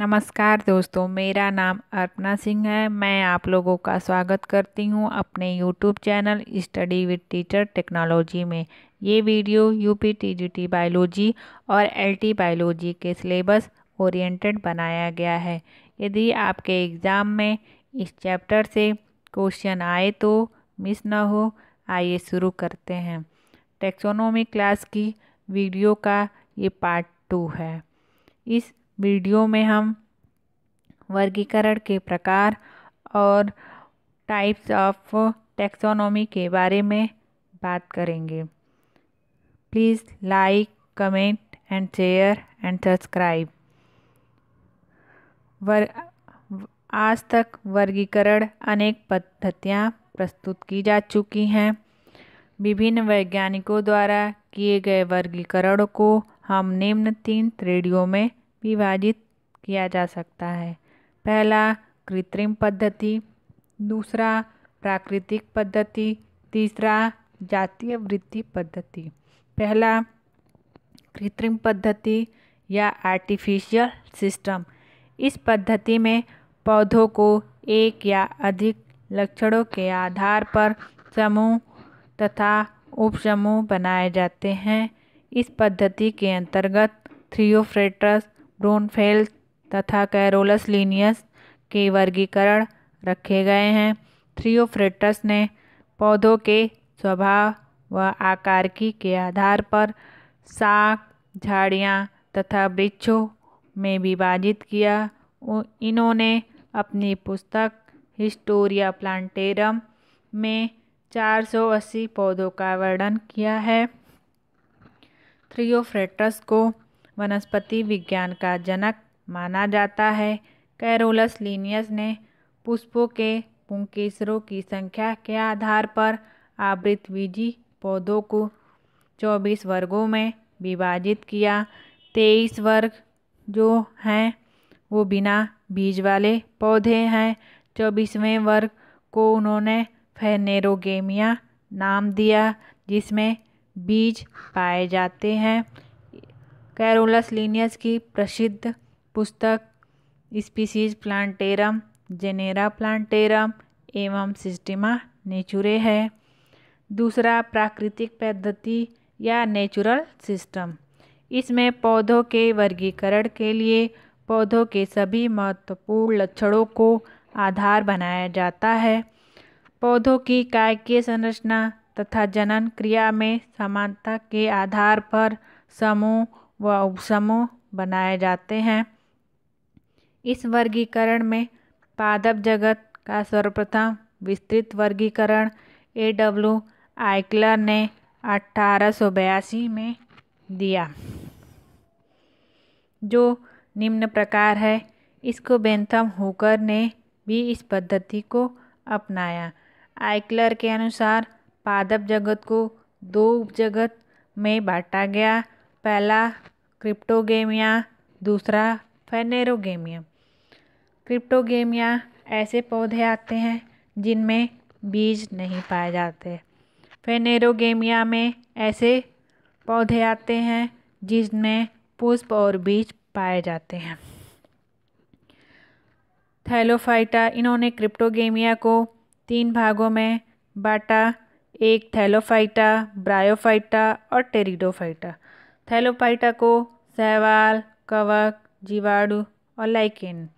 नमस्कार दोस्तों मेरा नाम अर्पना सिंह है मैं आप लोगों का स्वागत करती हूं अपने YouTube channel study with teacher technology में ये वीडियो यूपी टीजीटी बायोलॉजी और एलटी बायोलॉजी के सिलेबस ओरिएंटेड बनाया गया है यदि आपके एग्ज़ाम में इस चैप्टर से क्वेश्चन आए तो मिस ना हो आइए शुरू करते हैं टेक्सोनोमी क्लास की वीडियो का ये पार्ट टू है इस वीडियो में हम वर्गीकरण के प्रकार और टाइप्स ऑफ टेक्सोनॉमी के बारे में बात करेंगे please like comment and share and subscribe वर आज तक वर्गीकरण अनेक पद्धतियाँ प्रस्तुत की जा चुकी हैं विभिन्न वैज्ञानिकों द्वारा किए गए वर्गीकरण को हम निम्न तीन श्रेणियों में विभाजित किया जा सकता है पहला कृत्रिम पद्धति दूसरा प्राकृतिक पद्धति तीसरा जातीय वृत्ति पद्धति पहला कृत्रिम पद्धति या आर्टिफिशियल सिस्टम इस पद्धति में पौधों को एक या अधिक लक्षणों के आधार पर समूह तथा उपसमूह बनाए जाते हैं इस पद्धति के अंतर्गत थ्रियोफ्रेटस ब्रोनफेल तथा कैरोलस लीनियस के वर्गीकरण रखे गए हैं थ्रियोफ्रेटस ने पौधों के स्वभाव व की के आधार पर साग झाड़ियाँ तथा वृक्षों में विभाजित किया इन्होंने अपनी पुस्तक हिस्टोरिया प्लांटेरम में 480 पौधों का वर्णन किया है थ्रियोफ्रेटस को वनस्पति विज्ञान का जनक माना जाता है कैरोलस लीनियस ने पुष्पों के पुंकेसरों की संख्या के आधार पर आवृत विजी पौधों को चौबीस वर्गों में विभाजित किया तेईस वर्ग जो हैं वो बिना बीज वाले पौधे हैं चौबीसवें वर्ग को उन्होंने फेनेरोगेमिया नाम दिया जिसमें बीज पाए जाते हैं कैरोलस लीनियस की प्रसिद्ध पुस्तक स्पीसीज प्लांटेरम जेनेरा प्लांटेरम एवं सिस्टिमा नेचुरे है दूसरा प्राकृतिक पद्धति या नेचुरल सिस्टम इसमें पौधों के वर्गीकरण के लिए पौधों के सभी महत्वपूर्ण लक्षणों को आधार बनाया जाता है पौधों की कायकीय संरचना तथा जनन क्रिया में समानता के आधार पर समूह व उपसमूह बनाए जाते हैं इस वर्गीकरण में पादप जगत का सर्वप्रथम विस्तृत वर्गीकरण ए डब्ल्यू आइकलर ने अठारह में दिया जो निम्न प्रकार है इसको बेंथम होकर ने भी इस पद्धति को अपनाया आइकलर के अनुसार पादप जगत को दो उपजगत में बांटा गया पहला क्रिप्टोगेमिया दूसरा फेनेरोगेमिया क्रिप्टोगेमिया ऐसे पौधे आते हैं जिनमें बीज नहीं पाए जाते फेनेरोगेमिया में ऐसे पौधे आते हैं जिसमें पुष्प और बीज पाए जाते हैं थैलोफाइटा इन्होंने क्रिप्टोगेमिया को तीन भागों में बांटा एक थैलोफाइटा ब्रायोफाइटा और टेरिडोफाइटा थैलोफाइटा को शैवाल कवक जीवाणु और लाइकिन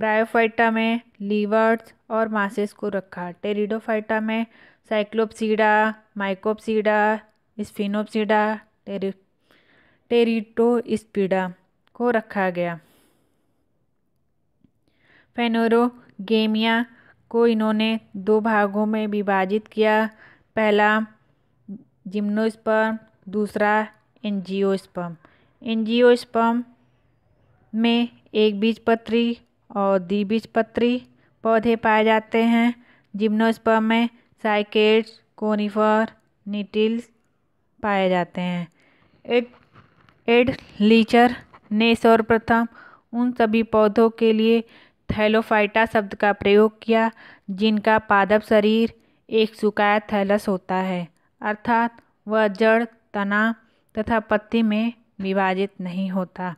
ब्रायोफाइटा में लीवर्स और मासेस को रखा टेरिडोफाइटा में साइक्लोपसीडा माइकोपसीडा स्फिनोपसीडा टेरि टेरिटोस्पीडा को रखा गया फेनोरोगेमिया को इन्होंने दो भागों में विभाजित किया पहला जिम्नोस्पर्म दूसरा एनजियोस्पर्म एंजियोस्पर्म में एक पत्री और द्विबीजपत्री पौधे पाए जाते हैं जिम्नोस्पर्म में साइकेट्स कोनिफर निटिल्स पाए जाते हैं एड एड लीचर ने सर्वप्रथम उन सभी पौधों के लिए थैलोफाइटा शब्द का प्रयोग किया जिनका पादप शरीर एक सुखाया थैलस होता है अर्थात वह जड़ तना तथा पत्ती में विभाजित नहीं होता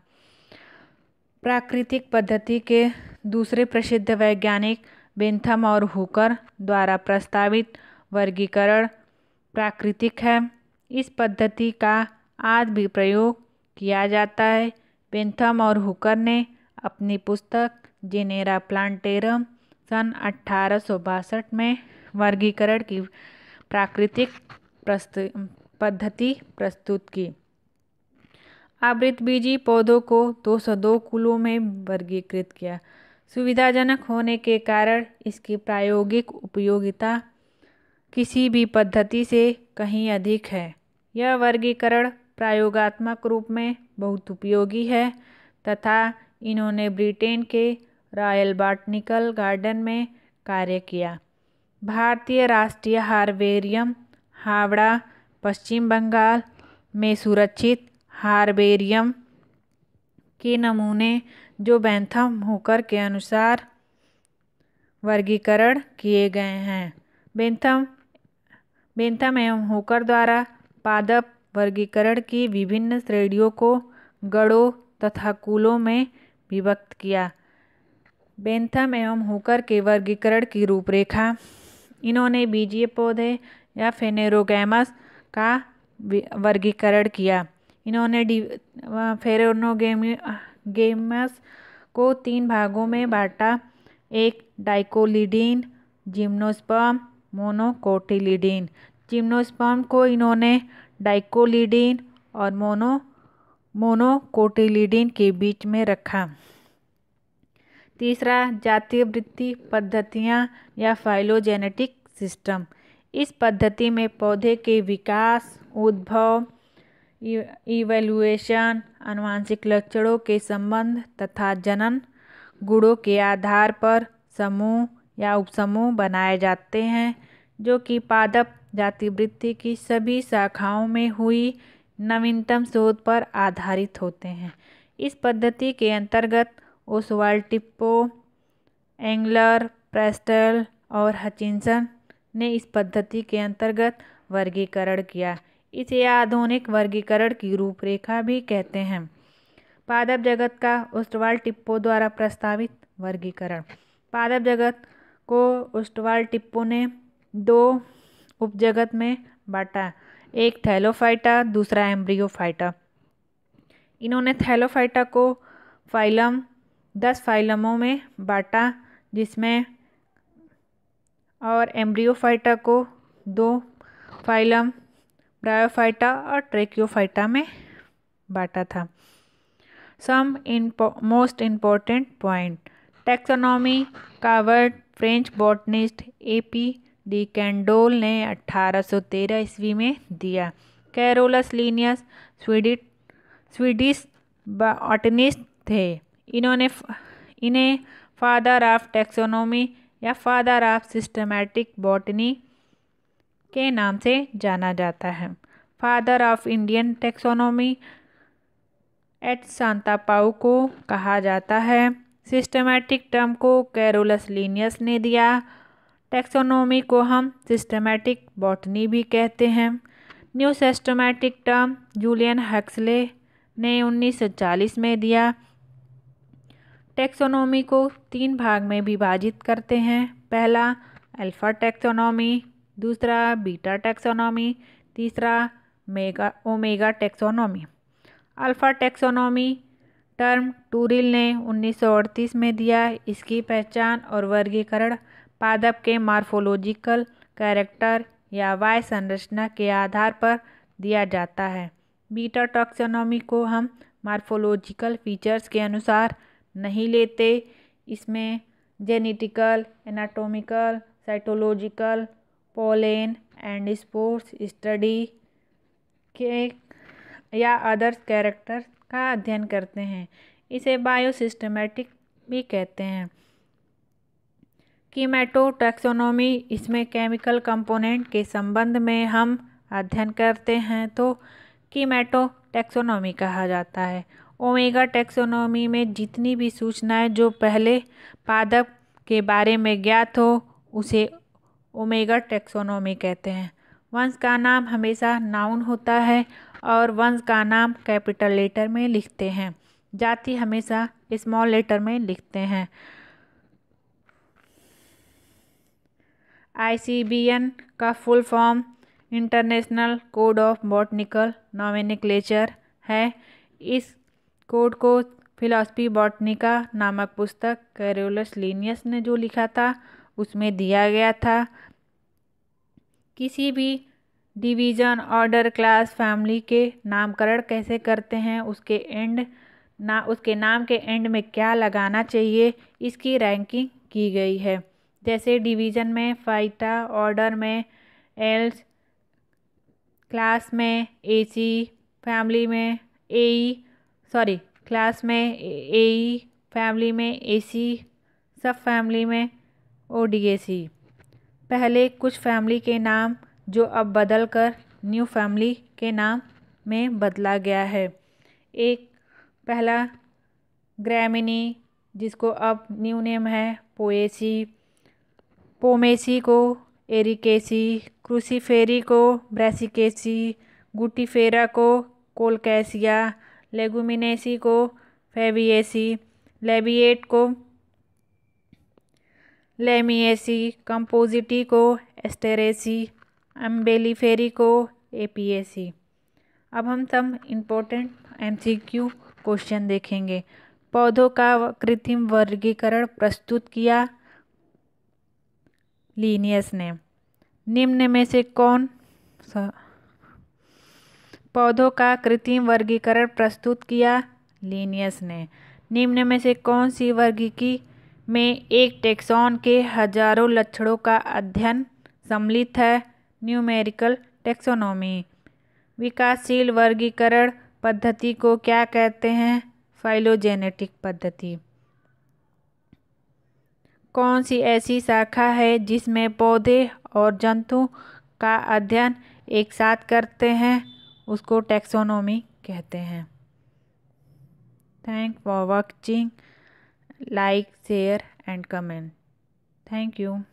प्राकृतिक पद्धति के दूसरे प्रसिद्ध वैज्ञानिक बेंथम और हुकर द्वारा प्रस्तावित वर्गीकरण प्राकृतिक है इस पद्धति का आज भी प्रयोग किया जाता है बेंथम और हुकर ने अपनी पुस्तक जेनेरा प्लांटेरम सन अठारह में वर्गीकरण की प्राकृतिक प्रस्त पद्धति प्रस्तुत की आवृत बीजी पौधों को 202 कुलों में वर्गीकृत किया सुविधाजनक होने के कारण इसकी प्रायोगिक उपयोगिता किसी भी पद्धति से कहीं अधिक है यह वर्गीकरण प्रायोगात्मक रूप में बहुत उपयोगी है तथा इन्होंने ब्रिटेन के रॉयल बॉटनिकल गार्डन में कार्य किया भारतीय राष्ट्रीय हार्वेरियम हावड़ा पश्चिम बंगाल में सुरक्षित हार्बेरियम के नमूने जो बैंथम होकर के अनुसार वर्गीकरण किए गए हैं बेंथम बेंथम एवं होकर द्वारा पादप वर्गीकरण की विभिन्न श्रेणियों को गढ़ों तथा कुलों में विभक्त किया बेंथम एवं होकर के वर्गीकरण की रूपरेखा इन्होंने बीजीय पौधे या फेनेरोगैमस का वर्गीकरण किया इन्होंने फेरोनो गेम गेमस को तीन भागों में बांटा एक डाइकोलिडीन जिम्नोस्पर्म मोनोकोटिलिडीन जिम्नोस्पर्म को इन्होंने डाइकोलिडीन और मोनो मोनोकोटिलिडीन के बीच में रखा तीसरा जातीय वृत्ति पद्धतियाँ या फाइलोजेनेटिक सिस्टम इस पद्धति में पौधे के विकास उद्भव इवेल्युएशन अनुवांशिक लक्षणों के संबंध तथा जनन गुणों के आधार पर समूह या उपसमूह बनाए जाते हैं जो कि पादप जातिवृत्ति की सभी शाखाओं में हुई नवीनतम शोध पर आधारित होते हैं इस पद्धति के अंतर्गत ओसवाल टिप्पो एंगलर प्रेस्टल और हचिंसन ने इस पद्धति के अंतर्गत वर्गीकरण किया इसे आधुनिक वर्गीकरण की रूपरेखा भी कहते हैं पादप जगत का उष्टवाल टिप्पो द्वारा प्रस्तावित वर्गीकरण पादप जगत को उष्टवाल टिप्पो ने दो उपजगत में बांटा एक थैलोफाइटा दूसरा एम्ब्रियोफाइटा इन्होंने थैलोफाइटा को फाइलम दस फाइलमों में बांटा जिसमें और एम्ब्रियोफाइटा को दो फाइलम ब्रायोफाइटा और ट्रेक्योफाइटा में बांटा था some most important point taxonomy कावर्ड French botanist A P de Candolle ने 1813 ईस्वी में दिया कैरोलस लीनियस स्वीडिट स्वीडिश बॉटनिस्ट थे इन्होंने इन्हें फादर ऑफ टेक्सोनॉमी या फादर ऑफ सिस्टमैटिक बॉटनी के नाम से जाना जाता है father of Indian taxonomy H Santapau को कहा जाता है सिस्टमैटिक टर्म को कैरोलस लीनियस ने दिया टेक्सोनॉमी को हम सिस्टमैटिक बॉटनी भी कहते हैं new systematic term Julian Huxley ने 1940 में दिया टेक्सोनॉमी को तीन भाग में विभाजित करते हैं पहला अल्फ़ा टेक्सोनॉमी दूसरा बीटा टैक्सोनॉमी तीसरा mega omega taxonomy alpha taxonomy term Turrill ने उन्नीस में दिया इसकी पहचान और वर्गीकरण पादप के मार्फोलॉजिकल कैरेक्टर या वाय संरचना के आधार पर दिया जाता है बीटा टॉक्सोनॉमी को हम मार्फोलॉजिकल फीचर्स के अनुसार नहीं लेते इसमें genetical anatomical cytological pollen and sports study के या अदर्स कैरेक्टर का अध्ययन करते हैं इसे बायोसिस्टमेटिक भी कहते हैं कीमेटो टैक्सोनोमी इसमें केमिकल कंपोनेंट के संबंध में हम अध्ययन करते हैं तो कीमेटो टैक्सोनॉमी कहा जाता है ओमेगा टैक्सोनॉमी में जितनी भी सूचनाएं जो पहले पादप के बारे में ज्ञात हो उसे ओमेगा टेक्सोनोमी कहते हैं वंश का नाम हमेशा नाउन होता है और वंश का नाम कैपिटल लेटर में लिखते हैं जाति हमेशा स्मॉल लेटर में लिखते हैं आई का full form international code of botanical nomenclature है इस कोड को फिलॉसफी बॉटनिका नामक पुस्तक कैरोलस लीनियस ने जो लिखा था उसमें दिया गया था किसी भी डिवीज़न ऑर्डर क्लास फैमिली के नामकरण कैसे करते हैं उसके एंड ना उसके नाम के एंड में क्या लगाना चाहिए इसकी रैंकिंग की गई है जैसे डिवीज़न में फाइटा ऑर्डर में एल्स क्लास में सी फैमिली में ए सॉरी क्लास में ए फैमिली में सी सब फैमिली में ओडीएसी पहले कुछ फैमिली के नाम जो अब बदल कर न्यू फैमिली के नाम में बदला गया है एक पहला ग्रैमिनी जिसको अब न्यू नेम है पोएसी पोमेसी को एरिकेसी क्रूसीफेरी को ब्रेसिकेसी गुटीफेरा को कोलकैसिया लेगुमिनेसी को फेविएसी लेबिएट को लेमिएसी कंपोजिटी को एस्टेरेसी एम्बेलीफेरी को एपीएसी अब हम सब इम्पोर्टेंट एमसीक्यू क्वेश्चन देखेंगे पौधों का कृत्रिम वर्गीकरण प्रस्तुत किया लीनियस ने निम्न में से कौन पौधों का कृत्रिम वर्गीकरण प्रस्तुत किया लीनियस ने निम्न में से कौन सी वर्गी की में एक टेक्सॉन के हजारों लक्षणों का अध्ययन सम्मिलित है न्यूमेरिकल टेक्सोनॉमी विकासशील वर्गीकरण पद्धति को क्या कहते हैं फाइलोजेनेटिक पद्धति कौन सी ऐसी शाखा है जिसमें पौधे और जंतु का अध्ययन एक साथ करते हैं उसको टैक्सोनॉमी कहते हैं thank for watching like share and comment thank you